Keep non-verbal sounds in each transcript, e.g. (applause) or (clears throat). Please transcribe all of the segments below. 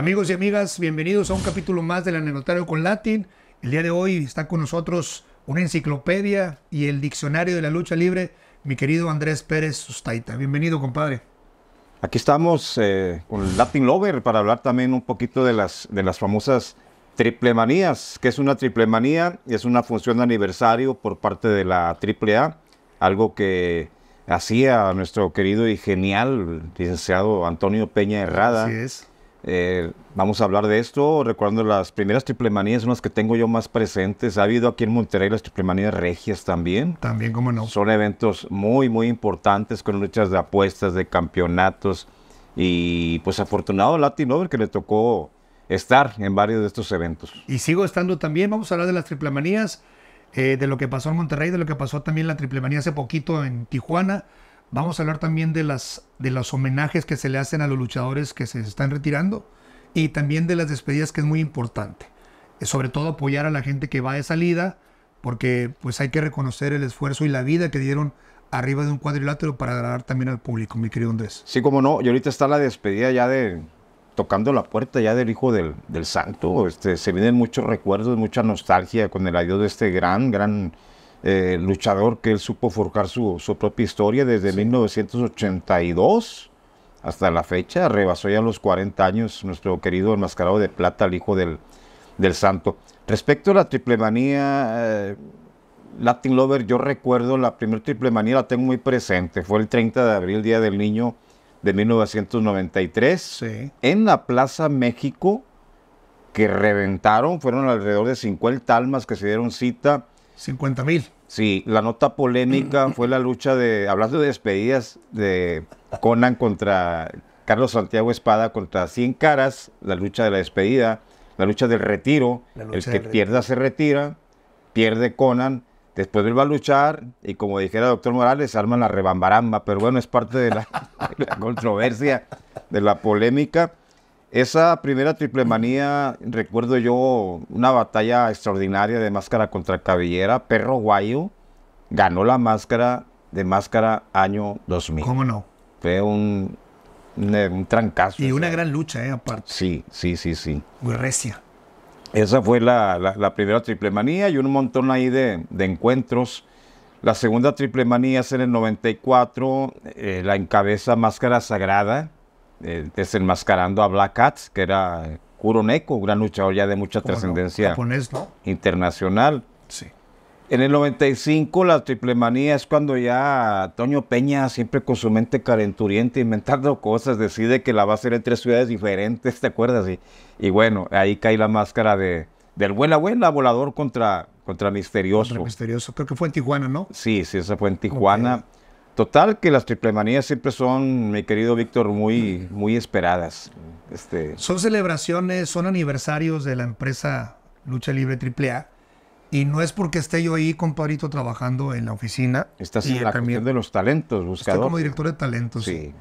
Amigos y amigas, bienvenidos a un capítulo más del Anecdotario con Latin. El día de hoy está con nosotros una enciclopedia y el diccionario de la lucha libre, mi querido Andrés Pérez Sustaita. Bienvenido, compadre. Aquí estamos eh, con Latin Lover para hablar también un poquito de las, de las famosas triplemanías. que es una triplemanía? Es una función de aniversario por parte de la AAA, algo que hacía nuestro querido y genial licenciado Antonio Peña Herrada. Así es eh, vamos a hablar de esto, recordando las primeras triplemanías son las que tengo yo más presentes. Ha habido aquí en Monterrey las triplemanías regias también. También, como no. Son eventos muy, muy importantes con luchas de apuestas, de campeonatos. Y pues afortunado Latinover que le tocó estar en varios de estos eventos. Y sigo estando también, vamos a hablar de las triplemanías, eh, de lo que pasó en Monterrey, de lo que pasó también en la triplemanía hace poquito en Tijuana. Vamos a hablar también de, las, de los homenajes que se le hacen a los luchadores que se están retirando y también de las despedidas que es muy importante. Eh, sobre todo apoyar a la gente que va de salida porque pues hay que reconocer el esfuerzo y la vida que dieron arriba de un cuadrilátero para agradar también al público, mi querido Andrés. Sí, como no, y ahorita está la despedida ya de tocando la puerta ya del hijo del, del santo, este, se vienen muchos recuerdos, mucha nostalgia con el adiós de este gran, gran eh, luchador que él supo forjar su, propia historia desde 1982 hasta la fecha. Rebasó ya los 40 años nuestro querido enmascarado de plata, el hijo del, del santo. Respecto a la triple manía, eh, Latin Lover, yo recuerdo la primera triple manía, la tengo muy presente. Fue el 30 de abril, Día del Niño de 1993, en la Plaza México, que reventaron, fueron alrededor de 50 almas que se dieron cita 50 mil. Sí, la nota polémica (clears throat) fue la lucha de, hablando de despedidas, de Conan contra Carlos Santiago Espada contra 100 caras, la lucha de la despedida, la lucha del retiro, el que pierda se retira, pierde Conan, después vuelve a luchar y como dijera el doctor Morales, arman la rebambaramba, pero bueno, es parte de la (laughs) controversia, de la polémica. Esa primera triple manía, recuerdo yo una batalla extraordinaria de máscara contra cabellera. Perro Guayo ganó la máscara de máscara año 2000. ¿Cómo no? Fue un, un, eh, trancazo. Y una gran lucha, eh, Aparte. Sí, sí, sí, sí. Muy recia. Esa fue la, primera triple manía y un montón ahí de, encuentros. La segunda triple manía es en el 94, eh, la encabeza Máscara Sagrada eh, desenmascarando a Black hats que era Kuroneko, un gran luchador ya de mucha trascendencia internacional. Sí. En el 95, la triple manía es cuando ya Toño Peña, siempre con su mente calenturiente, inventando cosas, decide que la va a hacer en tres ciudades diferentes, ¿te acuerdas? Y, y bueno, ahí cae la máscara de, del buen abuela, volador contra, contra Misterioso. Misterioso, creo que fue en Tijuana, ¿no? Sí, sí, esa fue en Tijuana. Total, que las triplemanías siempre son, mi querido Víctor, muy, muy esperadas. Este... Son celebraciones, son aniversarios de la empresa Lucha Libre AAA. Y no es porque esté yo ahí, con compadrito, trabajando en la oficina. Estás en la de los talentos, buscador. Estoy como director de talentos. Sí.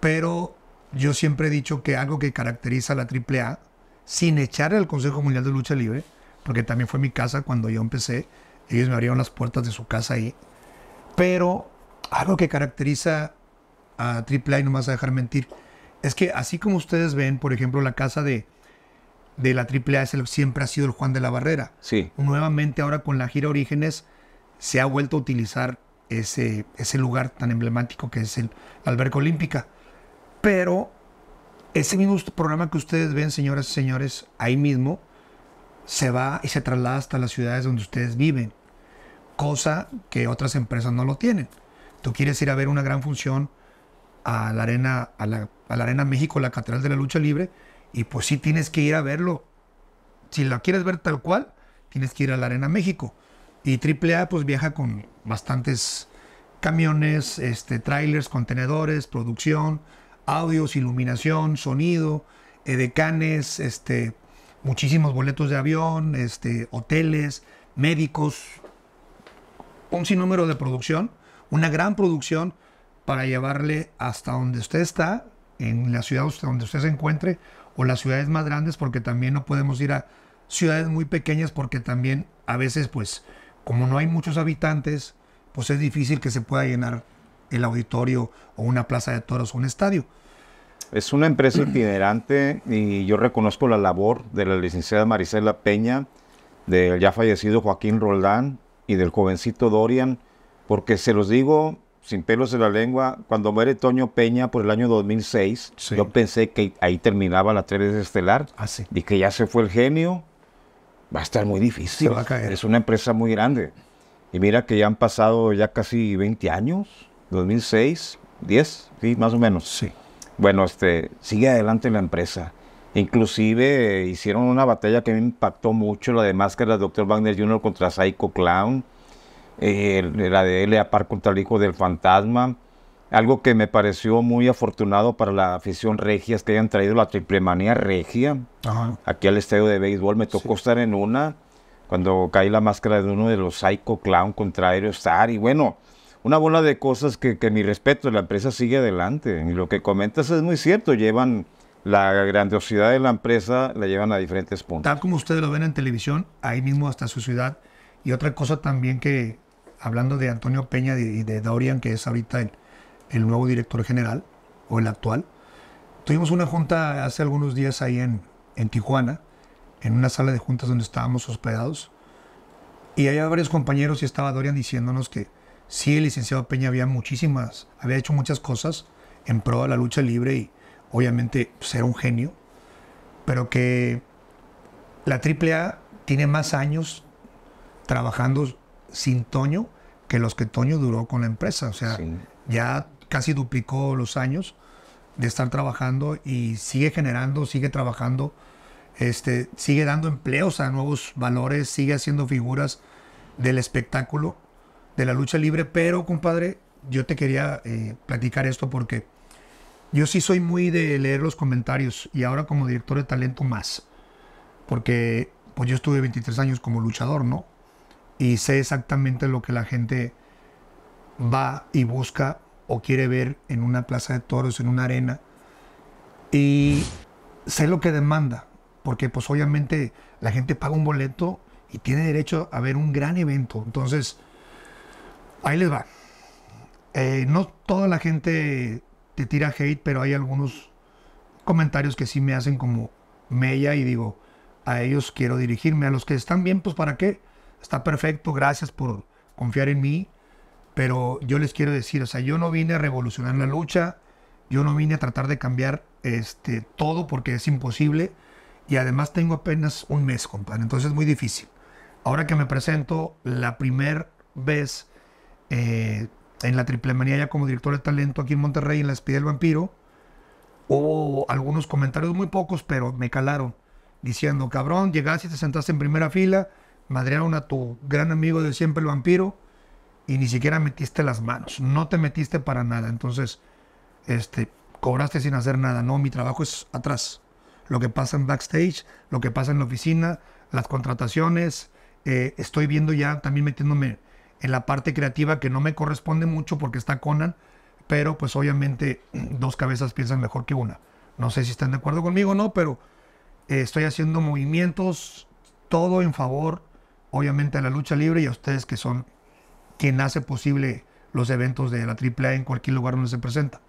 Pero yo siempre he dicho que algo que caracteriza a la AAA, sin echar al Consejo Mundial de Lucha Libre, porque también fue mi casa cuando yo empecé, ellos me abrieron las puertas de su casa ahí. Pero algo que caracteriza a AAA, y no me vas a dejar mentir, es que así como ustedes ven, por ejemplo, la casa de, la AAA siempre ha sido el Juan de la Barrera. Sí. Nuevamente ahora con la gira Orígenes se ha vuelto a utilizar ese, ese lugar tan emblemático que es el Alberca Olímpica. Pero ese mismo programa que ustedes ven, señoras y señores, ahí mismo, se va y se traslada hasta las ciudades donde ustedes viven. Cosa que otras empresas no lo tienen. Tú quieres ir a ver una gran función a la Arena, a la, arena México, la Catedral de la Lucha Libre, y pues sí tienes que ir a verlo. Si la quieres ver tal cual, tienes que ir a la Arena México. Y AAA pues viaja con bastantes camiones, este, trailers, contenedores, producción, audios, iluminación, sonido, edecanes, este, muchísimos boletos de avión, este, hoteles, médicos, un sinnúmero de producción una gran producción para llevarle hasta donde usted está, en la ciudad donde usted se encuentre, o las ciudades más grandes, porque también no podemos ir a ciudades muy pequeñas, porque también a veces, pues, como no hay muchos habitantes, pues es difícil que se pueda llenar el auditorio o una plaza de toros o un estadio. Es una empresa (clears throat) itinerante y yo reconozco la labor de la licenciada Marisela Peña, del ya fallecido Joaquín Roldán y del jovencito Dorian porque se los digo sin pelos en la lengua, cuando muere Toño Peña por el año 2006, yo pensé que ahí terminaba la Tres Estelar ah, y que ya se fue el genio. Va a estar muy difícil. va a caer. Es una empresa muy grande. Y mira que ya han pasado ya casi 20 años, 2006, 10, más o menos. Sí. Bueno, este, sigue adelante la empresa. Inclusive hicieron una batalla que me impactó mucho, la de Máscara Dr. Wagner Jr. contra Psycho Clown eh, la de a par contra el hijo del fantasma. Algo que me pareció muy afortunado para la afición regia es que hayan traído la manía regia aquí al estadio de béisbol. Me tocó estar en una cuando caí la máscara de uno de los Psycho Clown contra Aerostar. Y bueno, una bola de cosas que, que mi respeto, la empresa sigue adelante. Y lo que comentas es muy cierto, llevan la grandiosidad de la empresa, la llevan a diferentes puntos. Tal como ustedes lo ven en televisión, ahí mismo hasta su ciudad. Y otra cosa también que hablando de Antonio Peña y de, Dorian, que es ahorita el, nuevo director general, o el actual, tuvimos una junta hace algunos días ahí en, en Tijuana, en una sala de juntas donde estábamos hospedados, y había varios compañeros y estaba Dorian diciéndonos que sí, el licenciado Peña había muchísimas, había hecho muchas cosas en pro de la lucha libre y obviamente ser pues, un genio, pero que la AAA tiene más años trabajando sin Toño que los que Toño duró con la empresa. O sea, ya casi duplicó los años de estar trabajando y sigue generando, sigue trabajando, este, sigue dando empleos a nuevos valores, sigue haciendo figuras del espectáculo, de la lucha libre. Pero, compadre, yo te quería eh, platicar esto porque yo sí soy muy de leer los comentarios y ahora como director de talento más. Porque pues yo estuve 23 años como luchador, ¿no? y sé exactamente lo que la gente va y busca o quiere ver en una plaza de toros, en una arena. Y sé lo que demanda, porque pues obviamente la gente paga un boleto y tiene derecho a ver un gran evento. Entonces, ahí les va. Eh, no toda la gente te tira hate, pero hay algunos comentarios que sí me hacen como mella y digo, a ellos quiero dirigirme, a los que están bien, pues para qué está perfecto, gracias por confiar en mí, pero yo les quiero decir, o sea, yo no vine a revolucionar la lucha, yo no vine a tratar de cambiar este, todo porque es imposible y además tengo apenas un mes, compadre, entonces es muy difícil. Ahora que me presento la primera vez eh, en la triple manía ya como director de talento aquí en Monterrey, en la Espía del Vampiro, hubo algunos comentarios, muy pocos, pero me calaron, diciendo, cabrón, llegaste y te sentaste en primera fila, madrearon a tu gran amigo de siempre el vampiro y ni siquiera metiste las manos, no te metiste para nada, entonces este, cobraste sin hacer nada, no, mi trabajo es atrás, lo que pasa en backstage, lo que pasa en la oficina, las contrataciones, eh, estoy viendo ya también metiéndome en la parte creativa que no me corresponde mucho porque está Conan, pero pues obviamente (clears throat) dos cabezas piensan mejor que una. No sé si están de acuerdo conmigo o no, pero eh, estoy haciendo movimientos, todo en favor obviamente a la lucha libre y a ustedes que son quien hace posible los eventos de la AAA en cualquier lugar donde se presenta.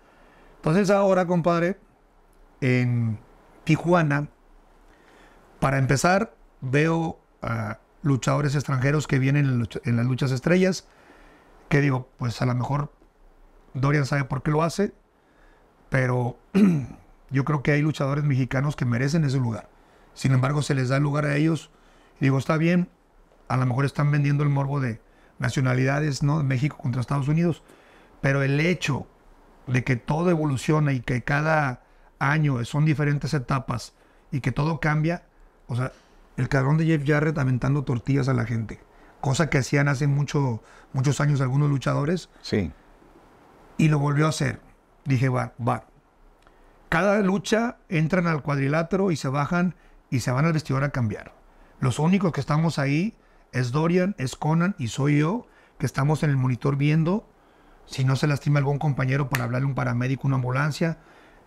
Entonces ahora, compadre, en Tijuana, para empezar, veo a luchadores extranjeros que vienen en, las luchas estrellas, que digo, pues a lo mejor Dorian sabe por qué lo hace, pero (clears throat) yo creo que hay luchadores mexicanos que merecen ese lugar. Sin embargo, se les da lugar a ellos. Y digo, está bien, a lo mejor están vendiendo el morbo de nacionalidades, ¿no? México contra Estados Unidos. Pero el hecho de que todo evoluciona y que cada año son diferentes etapas y que todo cambia, o sea, el cabrón de Jeff Jarrett aventando tortillas a la gente, cosa que hacían hace mucho, muchos años algunos luchadores. Sí. Y lo volvió a hacer. Dije, va, va. Cada lucha entran al cuadrilátero y se bajan y se van al vestidor a cambiar. Los únicos que estamos ahí es Dorian, es Conan y soy yo que estamos en el monitor viendo si no se lastima algún compañero para hablarle un paramédico, una ambulancia,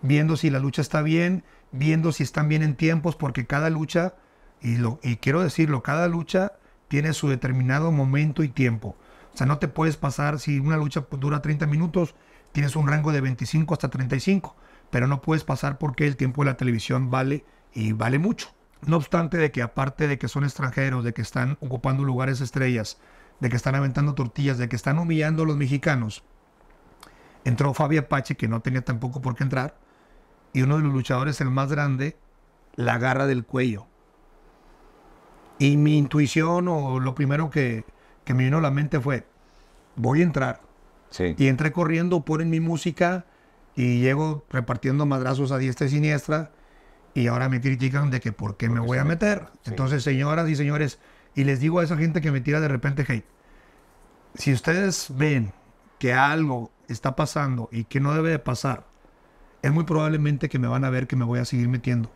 viendo si la lucha está bien, viendo si están bien en tiempos, porque cada lucha, y, lo, y quiero decirlo, cada lucha tiene su determinado momento y tiempo. O sea, no te puedes pasar, si una lucha dura 30 minutos, tienes un rango de 25 hasta 35, pero no puedes pasar porque el tiempo de la televisión vale y vale mucho. No obstante de que aparte de que son extranjeros, de que están ocupando lugares estrellas, de que están aventando tortillas, de que están humillando a los mexicanos, entró Fabio Apache, que no tenía tampoco por qué entrar, y uno de los luchadores, el más grande, la agarra del cuello. Y mi intuición o lo primero que, me vino a la mente fue, voy a entrar. Y entré corriendo, ponen mi música y llego repartiendo madrazos a diestra y siniestra y ahora me critican de que por qué me voy a meter. Entonces, señoras y señores, y les digo a esa gente que me tira de repente hate, si ustedes ven que algo está pasando y que no debe de pasar, es muy probablemente que me van a ver que me voy a seguir metiendo.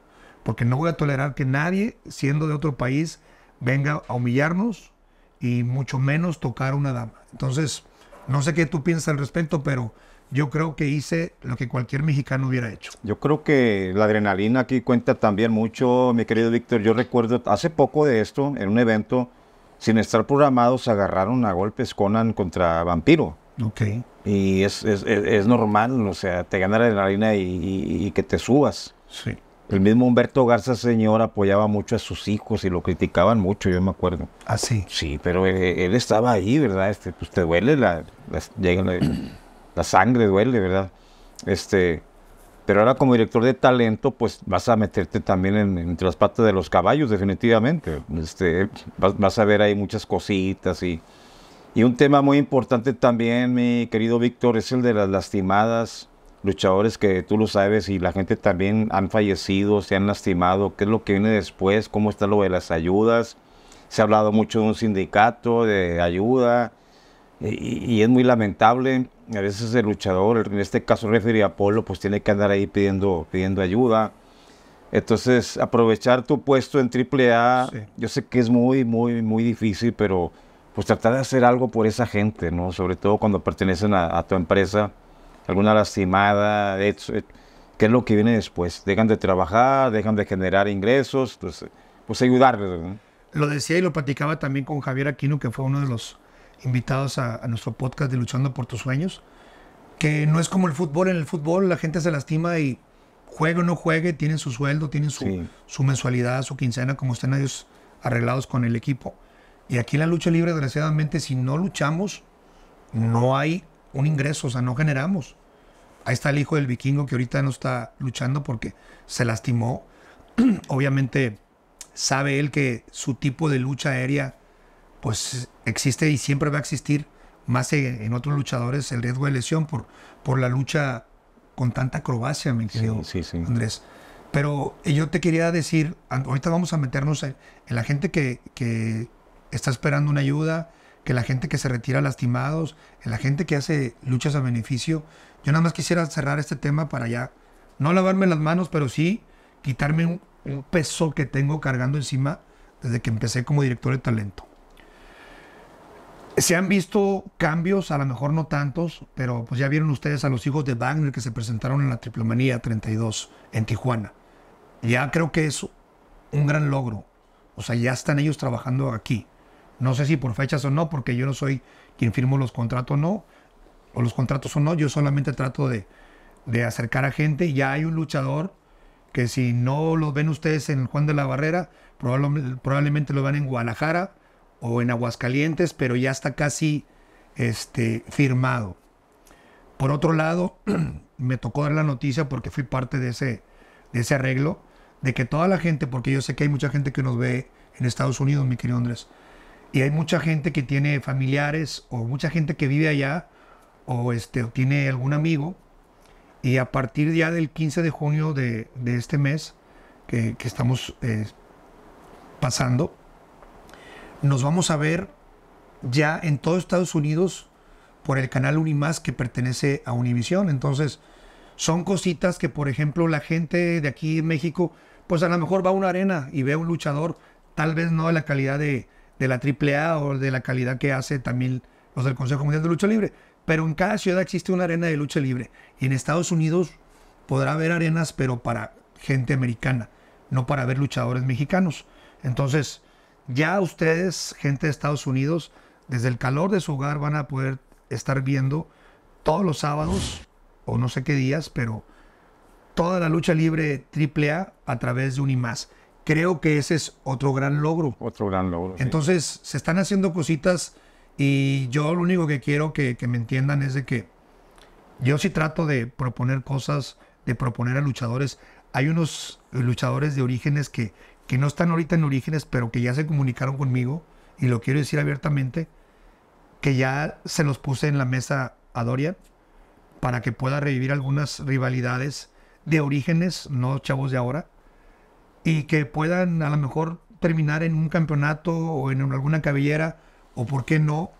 Porque no voy a tolerar que nadie, siendo de otro país, venga a humillarnos y mucho menos tocar a una dama. Entonces, no sé qué tú piensas al respecto, pero yo creo que hice lo que cualquier mexicano hubiera hecho. Yo creo que la adrenalina aquí cuenta también mucho, mi querido Víctor. Yo recuerdo hace poco de esto, en un evento, sin estar programados, agarraron a golpes Conan contra Vampiro. Ok. Y es, es, normal, o sea, te gana la adrenalina y, que te subas. Sí. El mismo Humberto Garza, señor, apoyaba mucho a sus hijos y lo criticaban mucho, yo me acuerdo. Ah, sí. Sí, pero eh, él, estaba ahí, ¿verdad? Este, pues te duele la, la la sangre duele, ¿verdad? Este, pero ahora como director de talento, pues vas a meterte también en, entre las patas de los caballos, definitivamente. Este, vas, a ver ahí muchas cositas y, y un tema muy importante también, mi querido Víctor, es el de las lastimadas, luchadores que tú lo sabes y la gente también han fallecido, se han lastimado, qué es lo que viene después, cómo está lo de las ayudas. Se ha hablado mucho de un sindicato de ayuda, y, es muy lamentable. A veces el luchador, en este caso el a Apolo, pues tiene que andar ahí pidiendo, pidiendo ayuda. Entonces, aprovechar tu puesto en AAA, yo sé que es muy, muy, muy difícil, pero pues tratar de hacer algo por esa gente, ¿no? Sobre todo cuando pertenecen a, tu empresa, alguna lastimada, eh, ¿qué es lo que viene después? Dejan de trabajar, dejan de generar ingresos, pues, pues ayudarles, ¿no? Lo decía y lo platicaba también con Javier Aquino, que fue uno de los invitados a, nuestro podcast de Luchando por tus sueños, que no es como el fútbol, en el fútbol la gente se lastima y juegue o no juegue, tienen su sueldo, tienen su, su mensualidad, su quincena, como estén ellos arreglados con el equipo. Y aquí la lucha libre, desgraciadamente, si no luchamos, no hay un ingreso, o sea, no generamos. Ahí está el hijo del vikingo que ahorita no está luchando porque se lastimó. (clears throat) Obviamente sabe él que su tipo de lucha aérea pues existe y siempre va a existir más e, en otros luchadores el riesgo de lesión por, por la lucha con tanta acrobacia, me querido Andrés. Pero eh, yo te quería decir, ahorita vamos a meternos en, la gente que, está esperando una ayuda, que la gente que se retira lastimados, en la gente que hace luchas a beneficio. Yo nada más quisiera cerrar este tema para ya no lavarme las manos, pero sí quitarme un peso que tengo cargando encima desde que empecé como director de talento. Se han visto cambios, a lo mejor no tantos, pero pues ya vieron ustedes a los hijos de Wagner que se presentaron en la Triplomanía 32 en Tijuana. Ya creo que es un gran logro. O sea, ya están ellos trabajando aquí. No sé si por fechas o no, porque yo no soy quien firmo los contratos o no, o los contratos o no, yo solamente trato de, de acercar a gente. Ya hay un luchador que si no lo ven ustedes en Juan de la Barrera, probablemente lo van en Guadalajara o en Aguascalientes, pero ya está casi este, firmado. Por otro lado, (clears throat) me tocó dar la noticia porque fui parte de ese, de ese arreglo, de que toda la gente, porque yo sé que hay mucha gente que nos ve en Estados Unidos, mi querido Andrés, y hay mucha gente que tiene familiares o mucha gente que vive allá o, este, tiene algún amigo, y a partir ya del 15 de junio de, este mes que, estamos eh, pasando, nos vamos a ver ya en todo Estados Unidos por el canal Unimás que pertenece a Univisión. Entonces, son cositas que, por ejemplo, la gente de aquí en México, pues a lo mejor va a una arena y ve a un luchador, tal vez no de la calidad de, de la AAA o de la calidad que hace también los del Consejo Mundial de Lucha Libre. Pero en cada ciudad existe una arena de lucha libre. Y en Estados Unidos podrá haber arenas, pero para gente americana, no para ver luchadores mexicanos. Entonces, ya ustedes, gente de Estados Unidos, desde el calor de su hogar van a poder estar viendo todos los sábados o no sé qué días, pero toda la lucha libre AAA a través de un Unimás. Creo que ese es otro gran logro. Otro gran logro. Entonces, se están haciendo cositas y yo lo único que quiero que, que me entiendan es de que yo sí trato de proponer cosas, de proponer a luchadores. Hay unos luchadores de orígenes que, que no están ahorita en Orígenes, pero que ya se comunicaron conmigo, y lo quiero decir abiertamente, que ya se los puse en la mesa a Doria, para que pueda revivir algunas rivalidades de Orígenes, no chavos de ahora, y que puedan a lo mejor terminar en un campeonato o en alguna cabellera, o por qué no,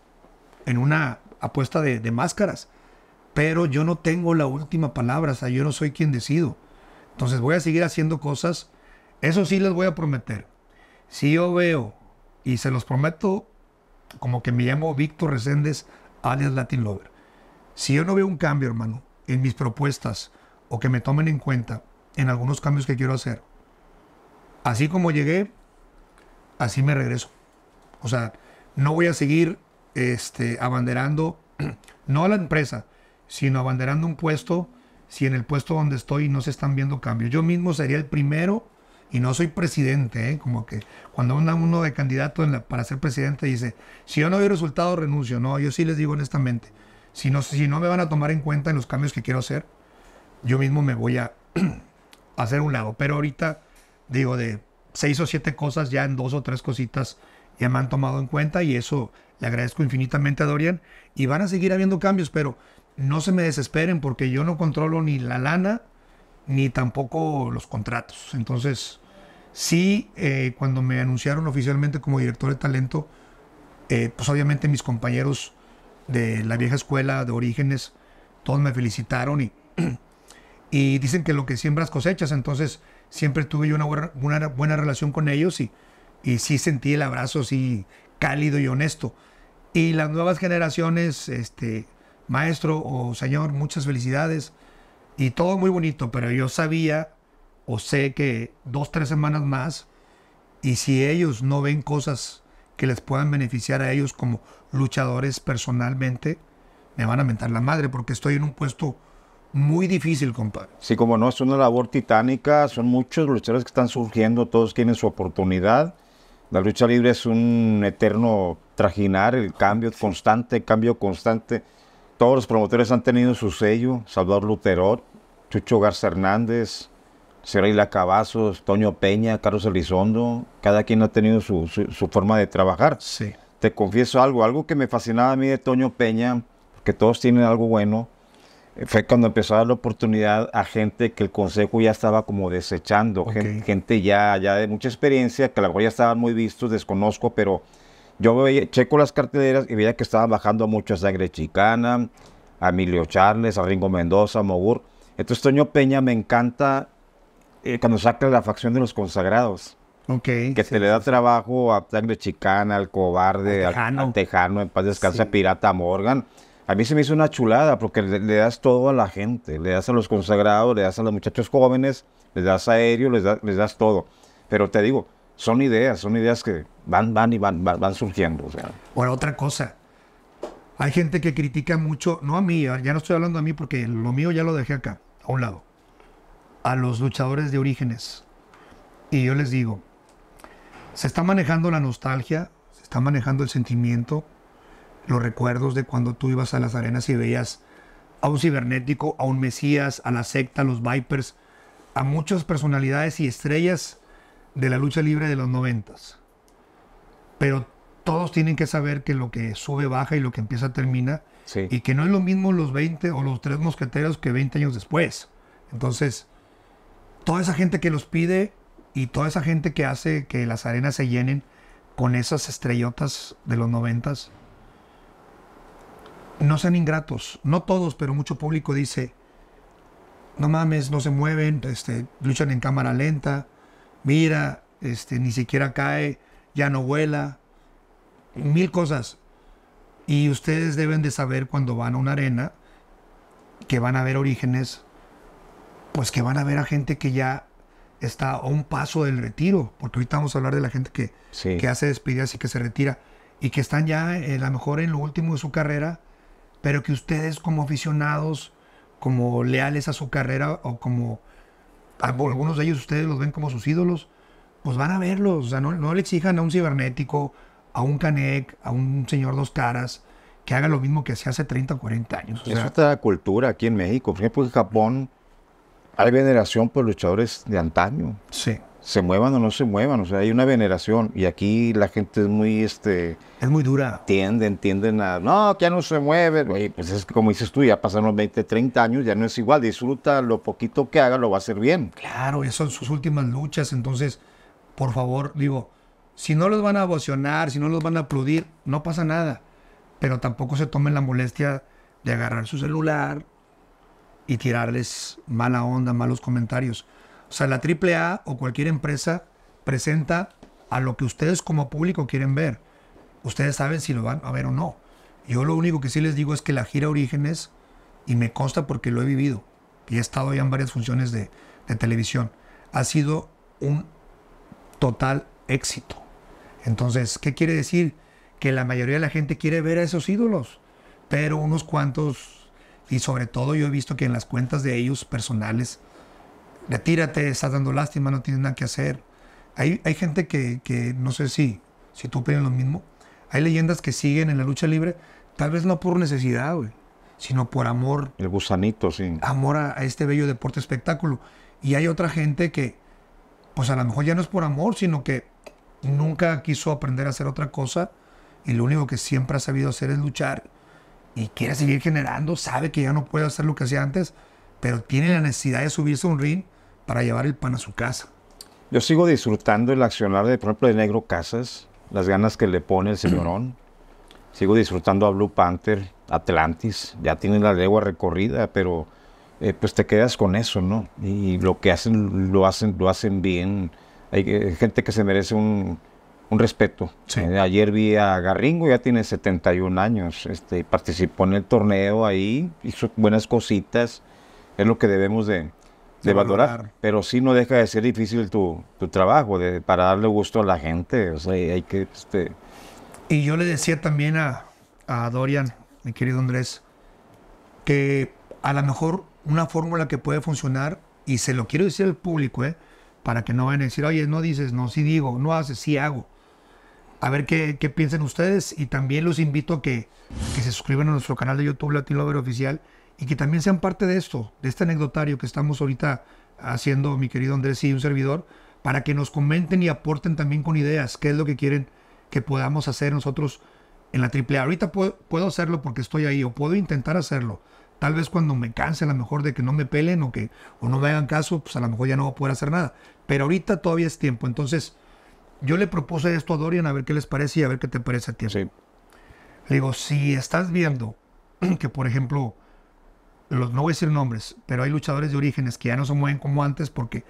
en una apuesta de, de máscaras. Pero yo no tengo la última palabra, o sea, yo no soy quien decido. Entonces voy a seguir haciendo cosas eso sí les voy a prometer. Si yo veo, y se los prometo, como que me llamo Víctor Reséndez, alias Latin Lover. Si yo no veo un cambio, hermano, en mis propuestas o que me tomen en cuenta en algunos cambios que quiero hacer, así como llegué, así me regreso. O sea, no voy a seguir este, abanderando, (clears throat) no a la empresa, sino abanderando un puesto si en el puesto donde estoy no se están viendo cambios. Yo mismo sería el primero y no soy presidente, ¿eh? como que cuando anda uno de candidato para ser presidente dice, si yo no doy resultado renuncio, no, yo sí les digo honestamente, si no, si no me van a tomar en cuenta en los cambios que quiero hacer, yo mismo me voy a (clears throat) hacer un lado, pero ahorita digo de seis o siete cosas, ya en dos o tres cositas ya me han tomado en cuenta y eso le agradezco infinitamente a Dorian y van a seguir habiendo cambios, pero no se me desesperen porque yo no controlo ni la lana ni tampoco los contratos. Entonces, Sí, eh, cuando me anunciaron oficialmente como director de talento, eh, pues obviamente mis compañeros de la vieja escuela de orígenes, todos me felicitaron y, (clears throat) dicen que lo que siembras cosechas, entonces siempre tuve yo una buena, relación con ellos y, y sí sentí el abrazo así cálido y honesto. Y las nuevas generaciones, este, maestro o señor, muchas felicidades. Y todo muy bonito, pero yo sabía o sé que dos, tres semanas más, y si ellos no ven cosas que les puedan beneficiar a ellos como luchadores personalmente, me van a mentar la madre porque estoy en un puesto muy difícil, compadre. Sí, como no, es una labor titánica, son muchos luchadores que están surgiendo, todos tienen su oportunidad. La lucha libre es un eterno trajinar, el cambio constante, cambio constante. Todos los promotores han tenido su sello, Salvador Luterot, Chucho Garza Hernández, la Cavazos, Toño Peña, Carlos Elizondo, cada quien ha tenido su, forma de trabajar. Sí. Te confieso algo, algo que me fascinaba a mí de Toño Peña, que todos tienen algo bueno, eh, fue cuando empezó a dar la oportunidad a gente que el consejo ya estaba como desechando, gente, ya, ya de mucha experiencia, que a lo ya estaban muy vistos, desconozco, pero yo checo las carteleras y veía que estaban bajando mucho a Sangre Chicana, a Emilio Charles, a Ringo Mendoza, a Mogur. Entonces Toño Peña me encanta eh, cuando sacas la facción de los consagrados. que se te le da trabajo a Tag Chicana, al cobarde, al tejano, en paz descansa, pirata Morgan. A mí se me hizo una chulada porque le, das todo a la gente, le das a los consagrados, le das a los muchachos jóvenes, les das aéreo, les, les das todo. Pero te digo, son ideas, son ideas que van, van y van, van, surgiendo. O otra cosa. Hay gente que critica mucho, no a mí, ya no estoy hablando a mí porque lo mío ya lo dejé acá, a un lado a los luchadores de orígenes. Y yo les digo, se está manejando la nostalgia, se está manejando el sentimiento, los recuerdos de cuando tú ibas a las arenas y veías a un cibernético, a un Mesías, a la secta, a los Vipers, a muchas personalidades y estrellas de la lucha libre de los noventas. Pero todos tienen que saber que lo que sube baja y lo que empieza termina. Y que no es lo mismo los 20 o los tres mosqueteros que 20 años después. Entonces, toda esa gente que los pide y toda esa gente que hace que las arenas se llenen con esas estrellotas de los noventas, no sean ingratos. No todos, pero mucho público dice, no mames, no se mueven, este, luchan en cámara lenta, mira, este, ni siquiera cae, ya no vuela, mil cosas. Y ustedes deben de saber cuando van a una arena que van a ver orígenes pues que van a ver a gente que ya está a un paso del retiro, porque ahorita vamos a hablar de la gente que, que hace despedidas y que se retira, y que están ya eh, a lo mejor en lo último de su carrera, pero que ustedes como aficionados, como leales a su carrera, o como algunos de ellos ustedes los ven como sus ídolos, pues van a verlos, o sea, no, le exijan a un cibernético, a un canec, a un señor dos caras, que haga lo mismo que hacía hace 30 o 40 años. O es cultura aquí en México. Por ejemplo, en Japón hay veneración por luchadores de antaño. Sí. Se muevan o no se muevan, o sea, hay una veneración y aquí la gente es muy, este... Es muy dura. Tienden, tienden a, no, ya no se mueve. Oye, pues es como dices tú, ya pasaron los 20, 30 años, ya no es igual, disfruta lo poquito que haga, lo va a hacer bien. Claro, esas son sus últimas luchas, entonces, por favor, digo, si no los van a vocionar, si no los van a aplaudir, no pasa nada, pero tampoco se tomen la molestia de agarrar su celular, y tirarles mala onda, malos comentarios. O sea, la AAA o cualquier empresa presenta a lo que ustedes como público quieren ver. Ustedes saben si lo van a ver o no. Yo lo único que sí les digo es que la gira Orígenes, y me consta porque lo he vivido, y he estado ya en varias funciones de, de televisión, ha sido un total éxito. Entonces, ¿qué quiere decir? Que la mayoría de la gente quiere ver a esos ídolos, pero unos cuantos y sobre todo yo he visto que en las cuentas de ellos personales, retírate, estás dando lástima, no tienes nada que hacer. Hay, hay gente que, no sé si, si tú opinas lo mismo, hay leyendas que siguen en la lucha libre, tal vez no por necesidad, sino por amor. El gusanito, sí. Amor a, a este bello deporte espectáculo. Y hay otra gente que, pues a lo mejor ya no es por amor, sino que nunca quiso aprender a hacer otra cosa y lo único que siempre ha sabido hacer es luchar y quiere seguir generando, sabe que ya no puede hacer lo que hacía antes, pero tiene la necesidad de subirse a un ring para llevar el pan a su casa. Yo sigo disfrutando el accionar de, por ejemplo, de Negro Casas, las ganas que le pone el señorón. (clears throat) sigo disfrutando a Blue Panther, Atlantis, ya tiene la legua recorrida, pero eh, pues te quedas con eso, ¿no? Y lo que hacen lo hacen lo hacen bien. hay eh, gente que se merece un, un respeto. Eh, ayer vi a Garringo, ya tiene 71 años, este, participó en el torneo ahí, hizo buenas cositas, es lo que debemos de, valorar. Pero sí no deja de ser difícil tu, trabajo, de, para darle gusto a la gente, hay que... Este, y yo le decía también a, Dorian, mi querido Andrés, que a lo mejor una fórmula que puede funcionar, y se lo quiero decir al público, eh, para que no vayan a decir, oye, no dices, no, sí digo, no haces, sí hago a ver qué, qué, piensan ustedes y también los invito a que, se suscriban a nuestro canal de YouTube Latin Lover Oficial y que también sean parte de esto, de este anecdotario que estamos ahorita haciendo mi querido Andrés y un servidor, para que nos comenten y aporten también con ideas qué es lo que quieren que podamos hacer nosotros en la AAA. Ahorita puedo, hacerlo porque estoy ahí o puedo intentar hacerlo. Tal vez cuando me canse a lo mejor de que no me pelen o que o no me hagan caso, pues a lo mejor ya no voy a poder hacer nada. Pero ahorita todavía es tiempo. Entonces, yo le propuse esto a Dorian a ver qué les parece y a ver qué te parece a ti. Sí. Le digo, si estás viendo (clears throat) que, por ejemplo, los, no voy a decir nombres, pero hay luchadores de orígenes que ya no se mueven como antes porque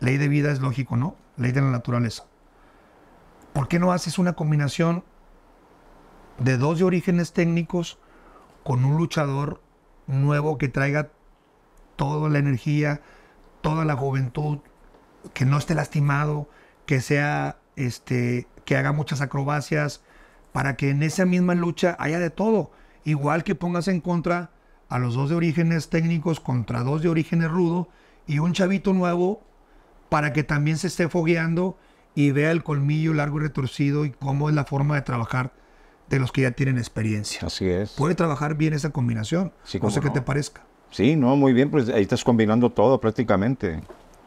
ley de vida es lógico, ¿no? Ley de la naturaleza. ¿Por qué no haces una combinación de dos de orígenes técnicos con un luchador nuevo que traiga toda la energía, toda la juventud, que no esté lastimado, que sea este, que haga muchas acrobacias, para que en esa misma lucha haya de todo. Igual que pongas en contra a los dos de orígenes técnicos contra dos de orígenes rudo y un chavito nuevo para que también se esté fogueando y vea el colmillo largo y retorcido y cómo es la forma de trabajar de los que ya tienen experiencia. Así es. Puede trabajar bien esa combinación, sí, no sé te parezca. Sí, no, muy bien, pues ahí estás combinando todo prácticamente,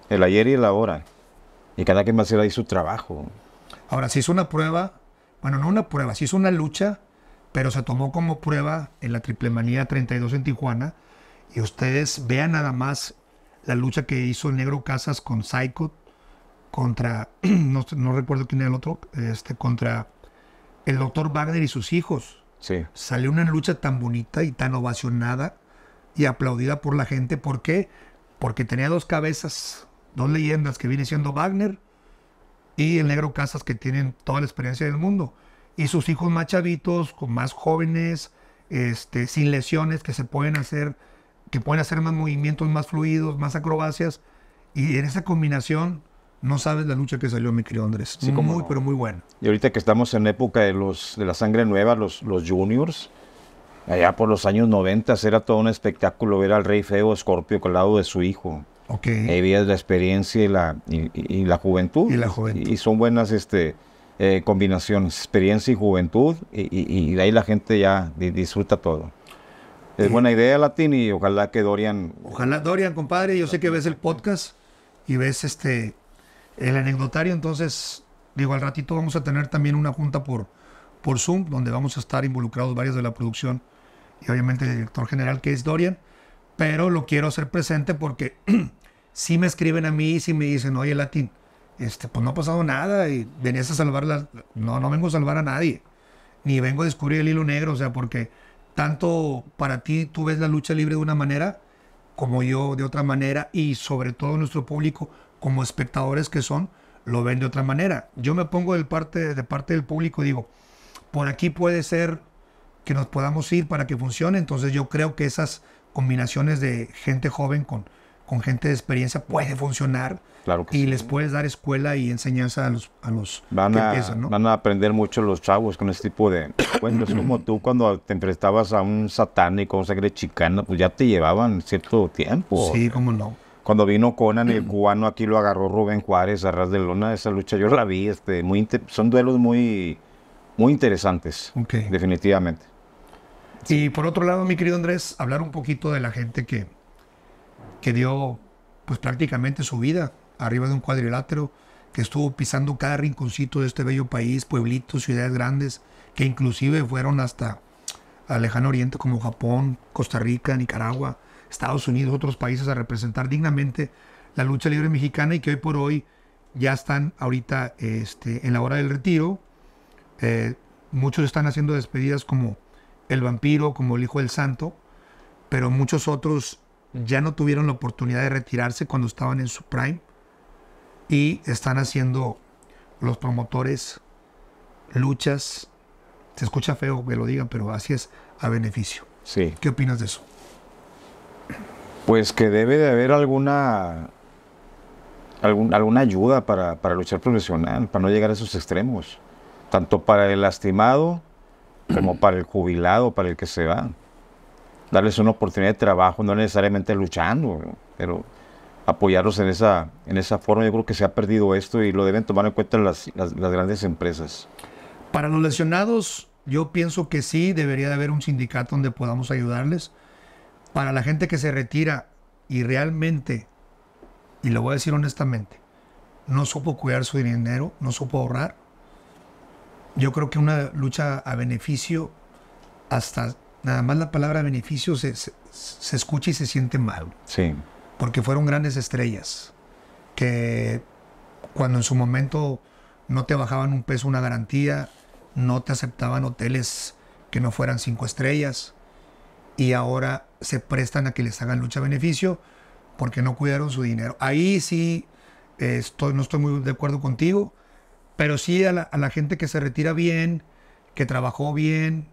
el ayer y el ahora. Y cada quien va a hacer ahí su trabajo. Ahora, si es una prueba, bueno, no una prueba, si hizo una lucha, pero se tomó como prueba en la Triple Manía 32 en Tijuana. Y ustedes vean nada más la lucha que hizo Negro Casas con Psycho contra, (clears throat) no, recuerdo quién era el otro, este, contra el doctor Wagner y sus hijos. Sí. Salió una lucha tan bonita y tan ovacionada y aplaudida por la gente. ¿Por qué? Porque tenía dos cabezas dos leyendas que viene siendo Wagner y el negro Casas que tienen toda la experiencia del mundo. Y sus hijos más chavitos, con más jóvenes, este, sin lesiones, que se pueden hacer, que pueden hacer más movimientos, más fluidos, más acrobacias. Y en esa combinación, no sabes la lucha que salió, mi querido Andrés. Sí, muy, pero muy buena. Y ahorita que estamos en época de, los, de la sangre nueva, los, los juniors, allá por los años 90 era todo un espectáculo ver al Rey Feo Escorpio colado de su hijo. Okay. Ahí de la experiencia y la, y, la juventud. Y la Y, son buenas este, eh, combinaciones, experiencia y juventud, y, de ahí la gente ya disfruta todo. Es buena idea, Latín, y ojalá que Dorian... Ojalá, Dorian, compadre, yo sé que ves el podcast y ves este el anecdotario, entonces, digo, al ratito vamos a tener también una junta por, por Zoom, donde vamos a estar involucrados varios de la producción y obviamente el director general que es Dorian pero lo quiero hacer presente porque si (clears throat) me escriben a mí y si me dicen, oye, Latín, este, pues no ha pasado nada y venías a salvarla. No, no vengo a salvar a nadie, ni vengo a descubrir el hilo negro, o sea, porque tanto para ti tú ves la lucha libre de una manera, como yo de otra manera, y sobre todo nuestro público, como espectadores que son, lo ven de otra manera. Yo me pongo parte, de parte del público digo, por aquí puede ser que nos podamos ir para que funcione, entonces yo creo que esas combinaciones de gente joven con, con gente de experiencia puede funcionar. y les puedes dar escuela y enseñanza a los, a los van a, aprender mucho los chavos con este tipo de cuentos. como tú cuando te enfrentabas a un satánico, un sangre chicano pues ya te llevaban cierto tiempo. Sí, cómo no. Cuando vino Conan, el cubano, aquí lo agarró Rubén Juárez a ras de lona. Esa lucha yo la vi. Este, muy son duelos muy, muy interesantes. Definitivamente. Y por otro lado, mi querido Andrés, hablar un poquito de la gente que, que dio pues prácticamente su vida arriba de un cuadrilátero, que estuvo pisando cada rinconcito de este bello país, pueblitos, ciudades grandes, que inclusive fueron hasta al lejano oriente como Japón, Costa Rica, Nicaragua, Estados Unidos, otros países a representar dignamente la lucha libre mexicana y que hoy por hoy ya están ahorita este, en la hora del retiro. Eh, muchos están haciendo despedidas como el vampiro, como el hijo del santo, pero muchos otros ya no tuvieron la oportunidad de retirarse cuando estaban en su prime y están haciendo los promotores luchas, se escucha feo que lo digan, pero así es, a beneficio. Sí. ¿Qué opinas de eso? Pues que debe de haber alguna alguna ayuda para, para luchar profesional, para no llegar a esos extremos, tanto para el lastimado, como (clears throat) para el jubilado, para el que se va. Darles una oportunidad de trabajo, no necesariamente luchando, pero apoyarlos en esa, en esa forma. Yo creo que se ha perdido esto y lo deben tomar en cuenta las, las grandes empresas. Para los lesionados, yo pienso que sí, debería de haber un sindicato donde podamos ayudarles. Para la gente que se retira y realmente, y lo voy a decir honestamente, no supo cuidar su dinero, no supo ahorrar, yo creo que una lucha a beneficio, hasta nada más la palabra beneficio se, escucha y se siente mal. Sí. Porque fueron grandes estrellas que cuando en su momento no te bajaban un peso una garantía, no te aceptaban hoteles que no fueran cinco estrellas y ahora se prestan a que les hagan lucha a beneficio porque no cuidaron su dinero. Ahí sí eh, estoy, no estoy muy de acuerdo contigo pero sí a la, gente que se retira bien, que trabajó bien,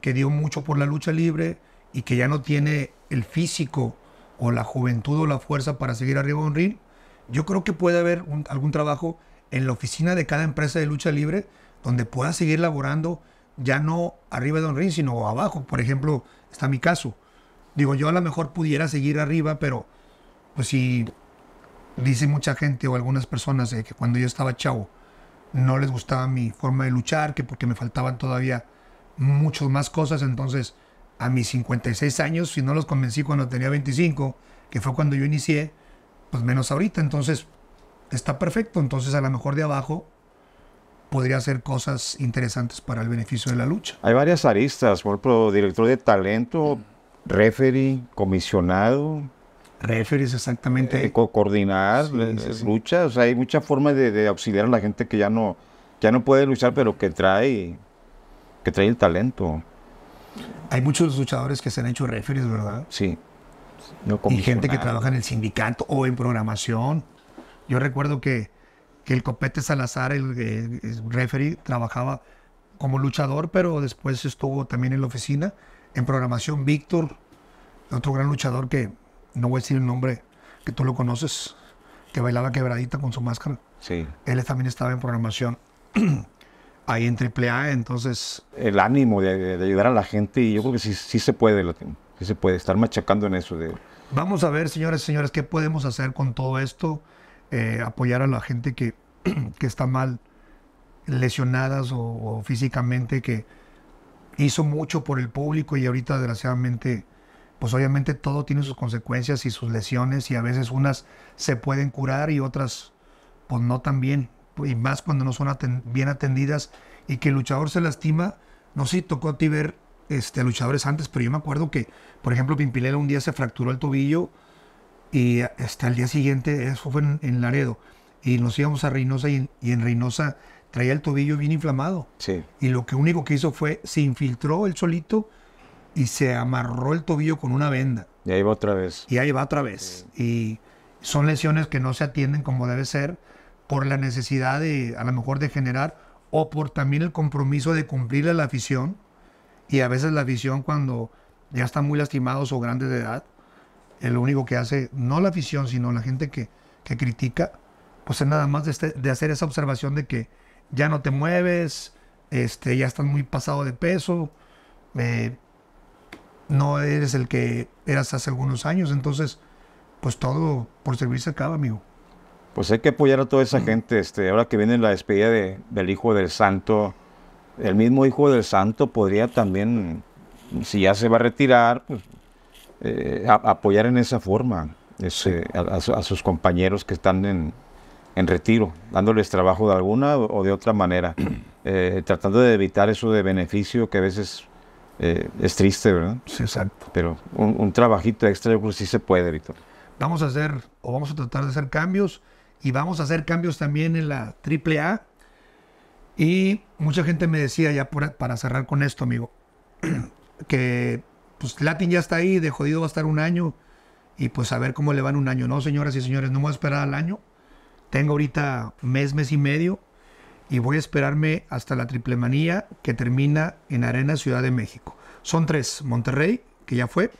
que dio mucho por la lucha libre y que ya no tiene el físico o la juventud o la fuerza para seguir arriba de un ring, yo creo que puede haber algún trabajo en la oficina de cada empresa de lucha libre donde pueda seguir laborando ya no arriba de un ring, sino abajo. Por ejemplo, está mi caso. Digo, yo a lo mejor pudiera seguir arriba, pero pues si dice mucha gente o algunas personas que cuando yo estaba chavo, no les gustaba mi forma de luchar, que porque me faltaban todavía muchas más cosas. Entonces, a mis 56 años, si no los convencí cuando tenía 25, que fue cuando yo inicié, pues menos ahorita. Entonces, está perfecto. Entonces, a lo mejor de abajo podría hacer cosas interesantes para el beneficio de la lucha. Hay varias aristas, por ejemplo, director de talento, mm. referee, comisionado, referees exactamente. Eh, coordinar eh, luchas, hay muchas formas de, auxiliar a la gente que ya no, ya no puede luchar, pero que trae, que trae el talento. Hay muchos luchadores que se han hecho referees, ¿verdad? Sí. y gente que trabaja en el sindicato o en programación. Yo recuerdo que, el Copete Salazar, el, referee, trabajaba como luchador, pero después estuvo también en la oficina, en programación Víctor, otro gran luchador que no voy a decir el nombre, que tú lo conoces, que bailaba quebradita con su máscara. Sí. Él también estaba en programación (clears throat) ahí en AAA, entonces... El ánimo de, ayudar a la gente, y yo creo que sí, sí se puede, sí se puede estar machacando en eso. De... Vamos a ver, señores y señores, qué podemos hacer con todo esto, eh, apoyar a la gente que, (clears throat) que está mal, lesionadas o físicamente, que hizo mucho por el público y ahorita desgraciadamente pues obviamente todo tiene sus consecuencias y sus lesiones y a veces unas se pueden curar y otras pues no tan bien. Y más cuando no son bien atendidas y que el luchador se lastima. No sé tocó a ti ver este, luchadores antes, pero yo me acuerdo que, por ejemplo, Pimpinela un día se fracturó el tobillo y hasta este, el día siguiente, eso fue en, Laredo, y nos íbamos a Reynosa y, en Reynosa traía el tobillo bien inflamado. Sí. Y lo que único que hizo fue, se infiltró él solito y se amarró el tobillo con una venda. Y ahí va otra vez. Y ahí va otra vez. Y son lesiones que no se atienden como debe ser por la necesidad de, a lo mejor, de generar o por también el compromiso de cumplirle la afición. Y a veces la afición cuando ya están muy lastimados o grandes de edad, el único que hace, no la afición, sino la gente que, critica, pues es nada más este, de, hacer esa observación de que ya no te mueves, este, ya están muy pasado de peso, eh, no eres el que eras hace algunos años. Entonces, pues todo por servirse acaba, amigo. Pues hay que apoyar a toda esa mm. gente. Este, ahora que viene la despedida del Hijo del Santo, el mismo Hijo del Santo podría también, si ya se va a retirar, pues, eh, apoyar en esa forma este, a, sus compañeros que están en, retiro, dándoles trabajo de alguna o de otra manera, (clears throat) eh, tratando de evitar eso de beneficio que a veces eh, es triste, ¿verdad? Sí, exacto. Pero un, trabajito extra yo creo que sí se puede, Víctor. Vamos a hacer, o vamos a tratar de hacer cambios, y vamos a hacer cambios también en la AAA. Y mucha gente me decía, ya para cerrar con esto, amigo, (clears throat) que pues Latin ya está ahí, de jodido va a estar un año, y pues a ver cómo le van un año. No, señoras y señores, no me voy a esperar al año. Tengo ahorita mes, mes y medio y voy a esperarme hasta la triple manía que termina en Arena Ciudad de México. Son tres, Monterrey, que ya fue,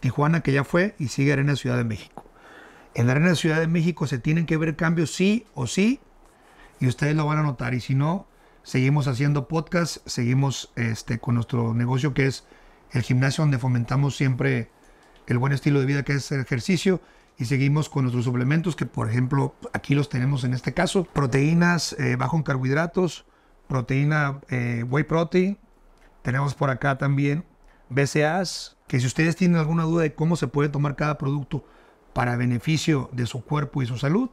Tijuana, que ya fue, y sigue Arena Ciudad de México. En Arena Ciudad de México se tienen que ver cambios sí o sí, y ustedes lo van a notar, y si no, seguimos haciendo podcast, seguimos este, con nuestro negocio que es el gimnasio donde fomentamos siempre el buen estilo de vida que es el ejercicio y seguimos con nuestros suplementos que por ejemplo aquí los tenemos en este caso. Proteínas eh, bajo en carbohidratos, proteína eh, whey protein. Tenemos por acá también BCAAs, que si ustedes tienen alguna duda de cómo se puede tomar cada producto para beneficio de su cuerpo y su salud,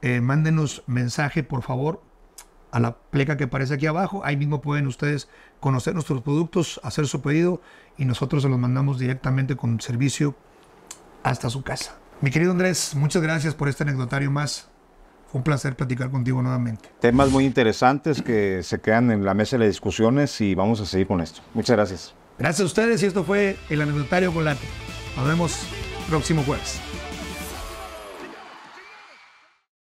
eh, mándenos mensaje por favor a la pleca que aparece aquí abajo. Ahí mismo pueden ustedes conocer nuestros productos, hacer su pedido y nosotros se los mandamos directamente con servicio hasta su casa. Mi querido Andrés, muchas gracias por este anecdotario más. Fue un placer platicar contigo nuevamente. Temas muy interesantes que se quedan en la mesa de discusiones y vamos a seguir con esto. Muchas gracias. Gracias a ustedes y esto fue el anecdotario con Late. Nos vemos próximo jueves.